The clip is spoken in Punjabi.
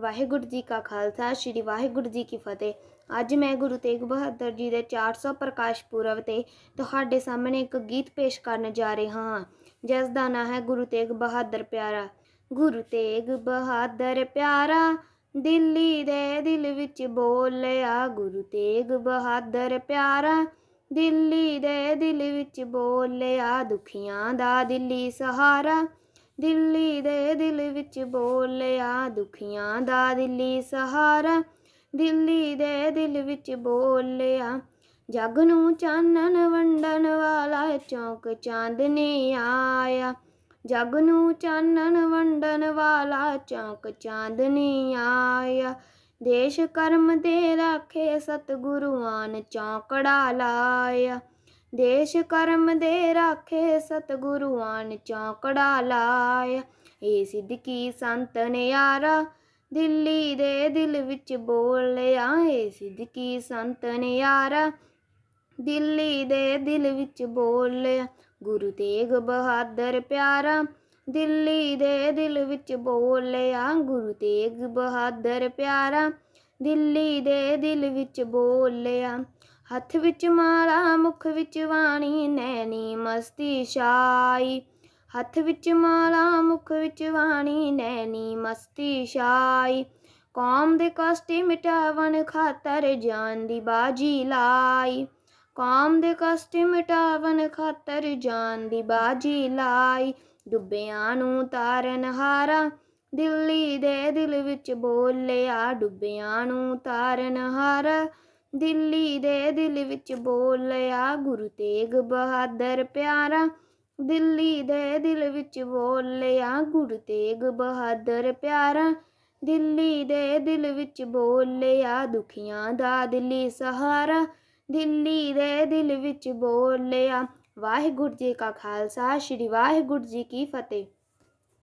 ਵਾਹਿਗੁਰੂ ਜੀ ਕਾ ਖਾਲਸਾ ਸ੍ਰੀ ਵਾਹਿਗੁਰੂ ਜੀ ਕੀ ਫਤਿਹ ਅੱਜ ਮੈਂ ਗੁਰੂ ਤੇਗ ਬਹਾਦਰ ਜੀ ਦੇ 400 ਪ੍ਰਕਾਸ਼ ਪੁਰਬ ਤੇ ਤੁਹਾਡੇ ਸਾਹਮਣੇ ਇੱਕ ਗੀਤ ਪੇਸ਼ ਕਰਨ ਜਾ ਰਿਹਾ ਹਾਂ ਜਿਸ ਦਾ ਨਾਮ ਹੈ ਗੁਰੂ ਤੇਗ ਬਹਾਦਰ ਪਿਆਰਾ ਗੁਰੂ ਤੇਗ ਬਹਾਦਰ ਪਿਆਰਾ ਦਿੱਲੀ ਦੇ ਦਿਲ ਵਿੱਚ ਬੋਲਿਆ ਗੁਰੂ ਤੇਗ ਬਹਾਦਰ ਪਿਆਰਾ ਦਿੱਲੀ ਦੇ ਦਿਲ ਵਿੱਚ ਬੋਲਿਆ ਦੁਖੀਆਂ ਦਾ ਦਿੱਲੀ ਸਹਾਰਾ ਦਿੱਲੀ ਦੇ ਦਿਲ ਵਿੱਚ ਬੋਲਿਆ ਦੁਖੀਆਂ ਦਾ ਦਿੱਲੀ ਸਹਾਰਾ ਦਿੱਲੀ ਦੇ ਦਿਲ ਵਿੱਚ ਬੋਲਿਆ ਜਗ ਨੂੰ ਚਾਨਣ ਵੰਡਣ ਵਾਲਾ ਚੌਂਕ ਚਾਂਦਨੀ ਆਇਆ ਜਗ ਨੂੰ ਚਾਨਣ ਵੰਡਣ ਵਾਲਾ ਚੌਂਕ ਚਾਂਦਨੀ ਆਇਆ ਦੇਸ਼ ਕਰਮ ਦੇ ਰਾਖੇ ਸਤਿਗੁਰੂਆਂ ਨੇ ਚੌਂਕੜਾ ਲਾਇਆ ਦੇਸ਼ ਕਰਮ ਦੇ ਰਾਖੇ ਸਤਗੁਰੂਆਨ ਚੌਕੜਾ ਲਾਇਆ ਏ ਸਿੱਧਕੀ ਸੰਤ ਨੇ ਯਾਰਾ ਦਿੱਲੀ ਦੇ ਦਿਲ ਵਿੱਚ ਬੋਲਿਆ ਏ ਸਿੱਧਕੀ ਸੰਤ ਨੇ ਯਾਰਾ ਦਿੱਲੀ ਦੇ ਦਿਲ ਵਿੱਚ ਬੋਲਿਆ ਗੁਰੂ ਤੇਗ ਬਹਾਦਰ ਪਿਆਰਾ ਦਿੱਲੀ ਦੇ ਦਿਲ ਵਿੱਚ ਬੋਲਿਆ ਗੁਰੂ ਤੇਗ ਬਹਾਦਰ ਪਿਆਰਾ ਦਿੱਲੀ ਦੇ ਦਿਲ ਵਿੱਚ ਬੋਲਿਆ ਹੱਥ ਵਿੱਚ ਮਾਲਾ ਮੁਖ ਵਿੱਚ ਵਾਣੀ ਨੈਣੀ ਮਸਤੀ ਸ਼ਾਈ ਹੱਥ ਵਿੱਚ ਮਾਲਾ ਮੁਖ ਵਿੱਚ ਵਾਣੀ ਨੈਣੀ ਮਸਤੀ ਸ਼ਾਈ ਕੌਮ ਦੇ ਕਸ਼ਟੇ ਮਿਟਾਵਣ ਖਾਤਰ ਜਾਨ ਦੀ ਬਾਜੀ ਲਾਈ ਕੌਮ ਦੇ ਕਸ਼ਟੇ ਮਿਟਾਵਣ ਖਾਤਰ ਜਾਨ ਦੀ ਬਾਜੀ ਲਾਈ ਡੁੱਬਿਆਂ ਨੂੰ ਤਾਰਨ ਹਾਰਾ ਦਿੱਲੀ ਦੇ ਦਿਲ ਵਿੱਚ ਬੋਲਿਆ ਡੁੱਬਿਆਂ ਨੂੰ ਤਾਰਨ ਹਾਰਾ ਦਿੱਲੀ ਦੇ ਦਿਲ ਵਿੱਚ ਬੋਲਿਆ ਗੁਰੂ ਤੇਗ ਬਹਾਦਰ ਪਿਆਰਾ ਦਿੱਲੀ ਦੇ ਦਿਲ ਵਿੱਚ ਬੋਲਿਆ ਗੁਰੂ ਤੇਗ ਬਹਾਦਰ ਪਿਆਰਾ ਦਿੱਲੀ ਦੇ ਦਿਲ ਵਿੱਚ ਬੋਲਿਆ ਦੁਖੀਆਂ ਦਾ ਦਿੱਲੀ ਸਹਾਰਾ ਦਿੱਲੀ ਦੇ ਦਿਲ ਵਿੱਚ ਬੋਲਿਆ ਵਾਹਿਗੁਰੂ ਜੀ ਕਾ ਖਾਲਸਾ ਸ੍ਰੀ ਵਾਹਿਗੁਰੂ ਜੀ ਕੀ ਫਤਿਹ